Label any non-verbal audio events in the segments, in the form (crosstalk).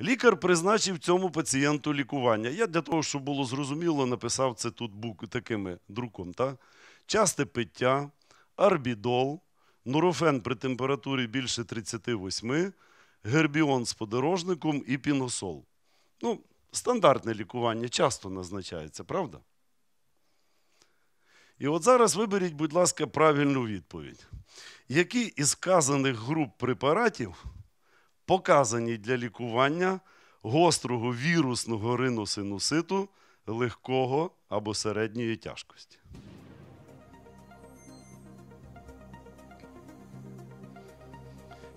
Лікар призначив цьому пацієнту лікування. Я для того, щоб було зрозуміло, написав це тут бук, такими друком. Та? Часте пиття, арбідол, нурофен при температурі більше 38, гербіон з подорожником і піносол. Ну, Стандартне лікування часто назначається, правда? І от зараз виберіть, будь ласка, правильну відповідь. Які із вказаних груп препаратів показані для лікування гострого вірусного риносинуситу легкого або середньої тяжкості.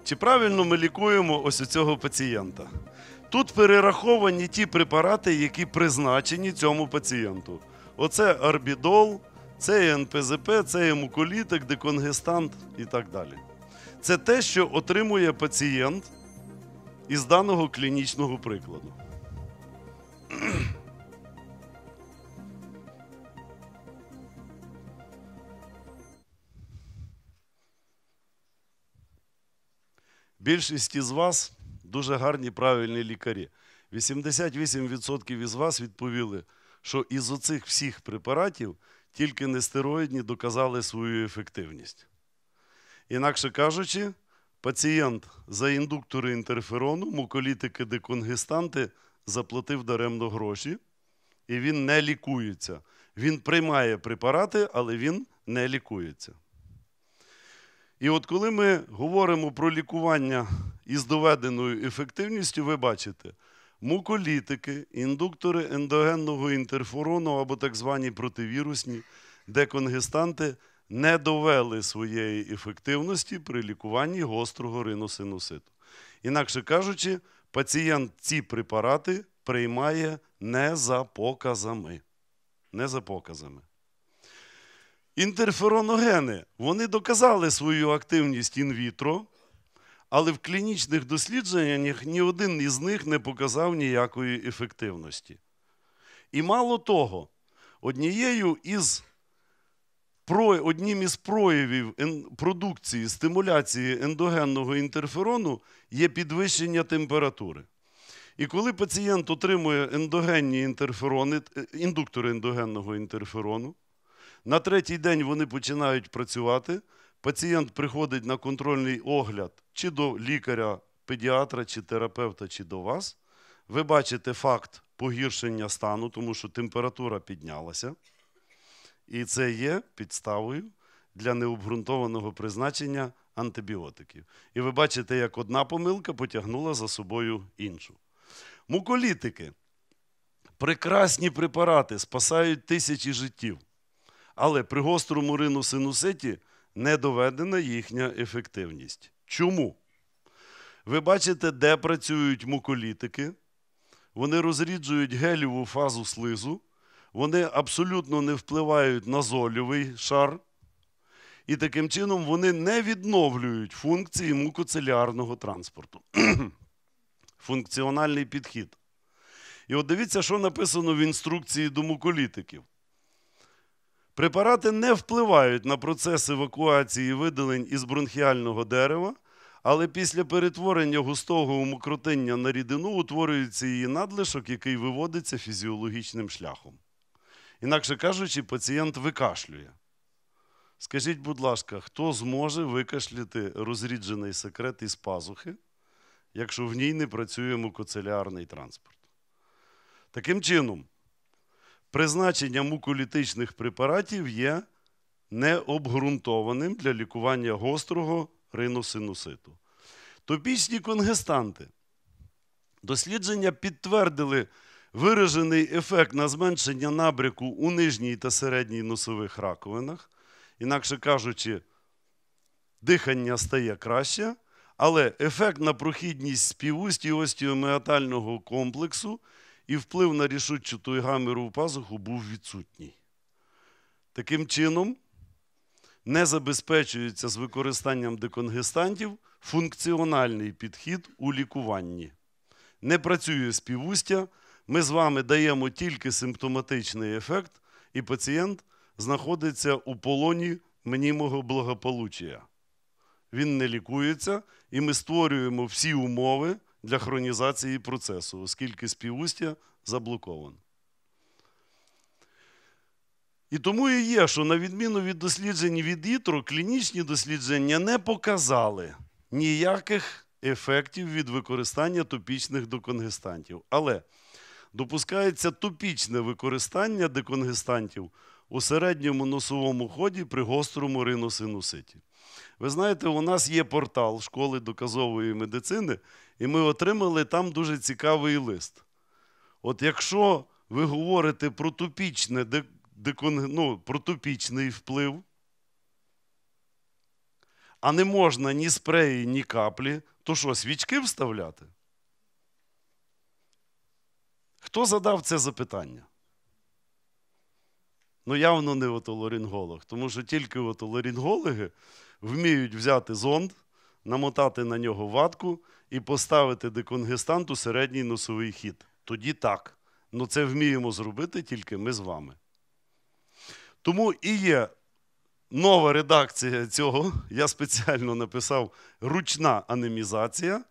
Чи правильно ми лікуємо ось цього пацієнта? Тут перераховані ті препарати, які призначені цьому пацієнту. Оце арбідол, це НПЗП, це емуколітик, деконгестант і так далі. Це те, що отримує пацієнт із даного клінічного прикладу. (clears throat) Більшість із вас дуже гарні правильні лікарі. 88% із вас відповіли, що із оцих всіх препаратів тільки нестероїдні доказали свою ефективність. Інакше кажучи. Пацієнт за індуктори інтерферону, муколітики деконгестанти заплатив даремно гроші, і він не лікується. Він приймає препарати, але він не лікується. І от коли ми говоримо про лікування із доведеною ефективністю, ви бачите, муколітики, індуктори ендогенного інтерферону або так звані противірусні деконгестанти – не довели своєї ефективності при лікуванні гострого риносинуситу. Інакше кажучи, пацієнт ці препарати приймає не за показами. Не за показами. Інтерфероногени вони доказали свою активність інвітро, але в клінічних дослідженнях ні один із них не показав ніякої ефективності. І мало того, однією із однім із проявів продукції стимуляції ендогенного інтерферону є підвищення температури. І коли пацієнт отримує ендогенні інтерферони, е, індуктори ендогенного інтерферону, на третій день вони починають працювати. Пацієнт приходить на контрольний огляд чи до лікаря, педіатра, чи терапевта, чи до вас. Ви бачите факт погіршення стану, тому що температура піднялася. І це є підставою для необґрунтованого призначення антибіотиків. І ви бачите, як одна помилка потягнула за собою іншу. Муколітики. Прекрасні препарати спасають тисячі життів, але при гострому рину риносинуситі не доведена їхня ефективність. Чому? Ви бачите, де працюють муколітики. Вони розріджують геліву фазу слизу вони абсолютно не впливають на зольовий шар, і таким чином вони не відновлюють функції мукоцеліарного транспорту. (clears throat) Функціональний підхід. І от дивіться, що написано в інструкції до муколітиків. Препарати не впливають на процес евакуації видалень із бронхіального дерева, але після перетворення густого умокротиння на рідину утворюється її надлишок, який виводиться фізіологічним шляхом. Інакше кажучи, пацієнт викашлює. Скажіть, будь ласка, хто зможе викашляти розріджений секрет із пазухи, якщо в ній не працює мукоцелярний транспорт? Таким чином, призначення муколітичних препаратів є необґрунтованим для лікування гострого риносинуситу. Топічні конгестанти. Дослідження підтвердили Виражений ефект на зменшення набряку у нижній та середній носових раковинах, інакше кажучи, дихання стає краще, але ефект на прохідність співусті остіоміатального комплексу і вплив на рішучу гаміру в пазуху був відсутній. Таким чином, не забезпечується з використанням деконгестантів функціональний підхід у лікуванні, не працює співустя. Ми з вами даємо тільки симптоматичний ефект, і пацієнт знаходиться у полоні мнімого благополуччя. Він не лікується, і ми створюємо всі умови для хронізації процесу, оскільки співустя заблоковано. І тому і є, що на відміну від досліджень від ітру, клінічні дослідження не показали ніяких ефектів від використання топічних доконгестантів. Але допускається тупічне використання деконгестантів у середньому носовому ході при гострому риносинуситі. Ви знаєте, у нас є портал школи доказової медицини, і ми отримали там дуже цікавий лист. От якщо ви говорите про топічне, ну, про топічний вплив, а не можна ні спреї, ні каплі, то що, свічки вставляти? Хто задав це запитання? Ну, явно не отоларинголог, тому що тільки отоларингологи вміють взяти зонд, намотати на нього ватку і поставити деконгестант у середній носовий хід. Тоді так. Ну це вміємо зробити тільки ми з вами. Тому і є нова редакція цього. Я спеціально написав ручна анемізація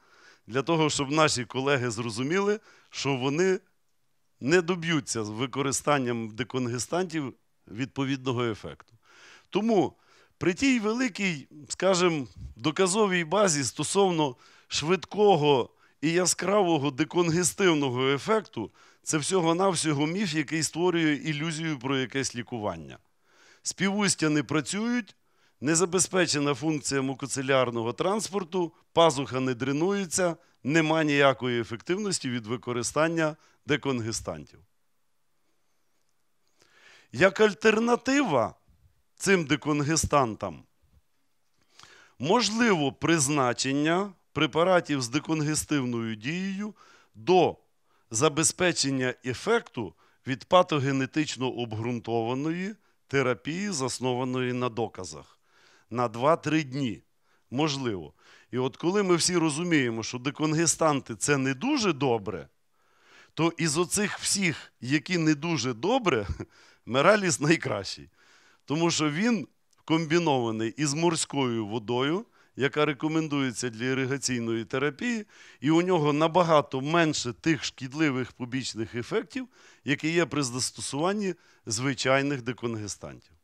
для того, щоб наші колеги зрозуміли, що вони не доб'ються з використанням деконгестантів відповідного ефекту. Тому при тій великій, скажімо, доказовій базі стосовно швидкого і яскравого деконгестивного ефекту, це всього-навсього міф, який створює ілюзію про якесь лікування. Співустя не працюють, не забезпечена функція мукоцелярного транспорту, пазуха не дренується, нема ніякої ефективності від використання деконгестантів. Як альтернатива цим деконгестантам можливо призначення препаратів з деконгестивною дією до забезпечення ефекту від патогенетично обґрунтованої терапії, заснованої на доказах, на 2-3 дні. Можливо. І от коли ми всі розуміємо, що деконгестанти це не дуже добре, то із оцих всіх, які не дуже добре, (laughs) Мераліс найкращий. Тому що він комбінований із морською водою, яка рекомендується для іригаційної терапії, і у нього набагато менше тих шкідливих побічних ефектів, які є при застосуванні звичайних деконгестантів.